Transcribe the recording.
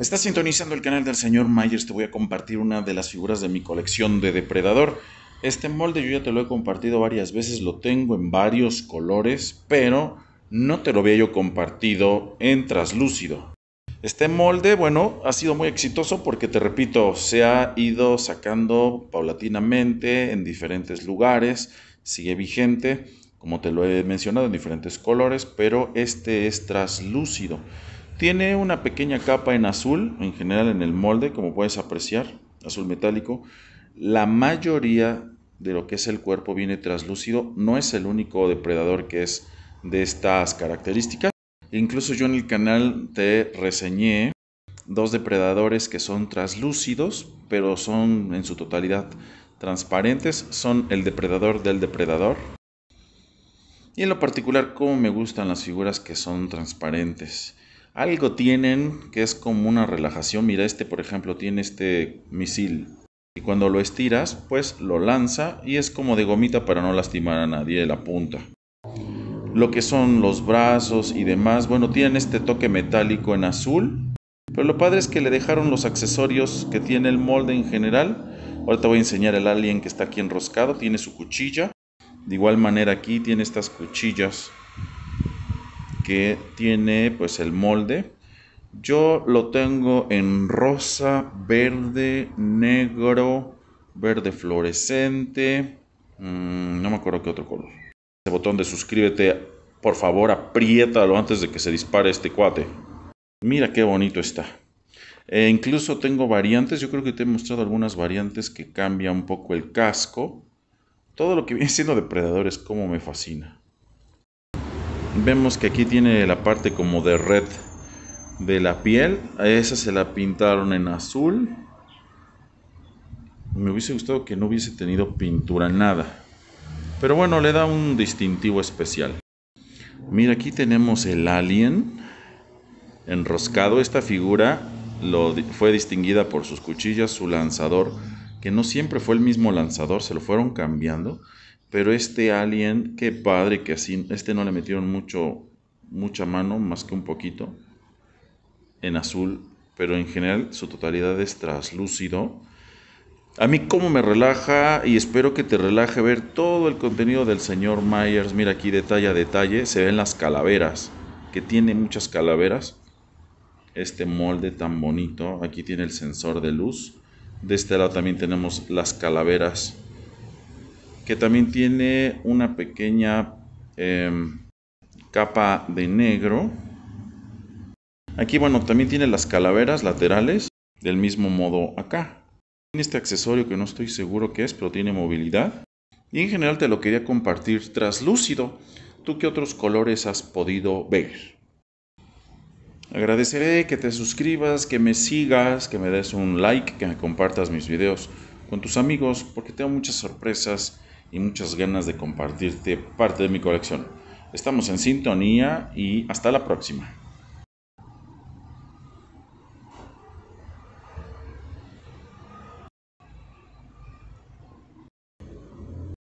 Estás sintonizando el canal del señor Myers, te voy a compartir una de las figuras de mi colección de depredador. Este molde yo ya te lo he compartido varias veces, lo tengo en varios colores, pero no te lo había yo compartido en traslúcido. Este molde, bueno, ha sido muy exitoso porque, te repito, se ha ido sacando paulatinamente en diferentes lugares, sigue vigente, como te lo he mencionado, en diferentes colores, pero este es traslúcido. Tiene una pequeña capa en azul, en general en el molde, como puedes apreciar, azul metálico. La mayoría de lo que es el cuerpo viene translúcido, no es el único depredador que es de estas características. Incluso yo en el canal te reseñé dos depredadores que son translúcidos, pero son en su totalidad transparentes, son el depredador del depredador. Y en lo particular, cómo me gustan las figuras que son transparentes algo tienen que es como una relajación. Mira, este por ejemplo tiene este misil y cuando lo estiras, pues lo lanza y es como de gomita para no lastimar a nadie de la punta. Lo que son los brazos y demás, bueno, tienen este toque metálico en azul, pero lo padre es que le dejaron los accesorios que tiene el molde en general. Ahora te voy a enseñar el alien que está aquí enroscado, tiene su cuchilla. De igual manera aquí tiene estas cuchillas que tiene pues el molde. Yo lo tengo en rosa, verde, negro, verde fluorescente, mm, no me acuerdo qué otro color. Ese botón de suscríbete, por favor, apriétalo antes de que se dispare este cuate. Mira qué bonito está. E incluso tengo variantes, yo creo que te he mostrado algunas variantes que cambia un poco el casco. Todo lo que viene siendo depredadores, como me fascina vemos que aquí tiene la parte como de red de la piel. A esa se la pintaron en azul. Me hubiese gustado que no hubiese tenido pintura nada. Pero bueno, le da un distintivo especial. Mira, aquí tenemos el alien enroscado. Esta figura lo, fue distinguida por sus cuchillas, su lanzador, que no siempre fue el mismo lanzador, se lo fueron cambiando. Pero este Alien, qué padre que así, este no le metieron mucho, mucha mano, más que un poquito, en azul, pero en general su totalidad es traslúcido. A mí cómo me relaja y espero que te relaje ver todo el contenido del señor Myers. Mira aquí detalle a detalle, se ven las calaveras, que tiene muchas calaveras. Este molde tan bonito, aquí tiene el sensor de luz. De este lado también tenemos las calaveras que también tiene una pequeña em, capa de negro. Aquí, bueno, también tiene las calaveras laterales, del mismo modo acá. Tiene este accesorio que no estoy seguro que es, pero tiene movilidad. Y en general te lo quería compartir traslúcido. ¿Tú qué otros colores has podido ver? Agradeceré que te suscribas, que me sigas, que me des un like, que me compartas mis videos con tus amigos, porque tengo muchas sorpresas y muchas ganas de compartirte parte de mi colección. Estamos en sintonía y hasta la próxima.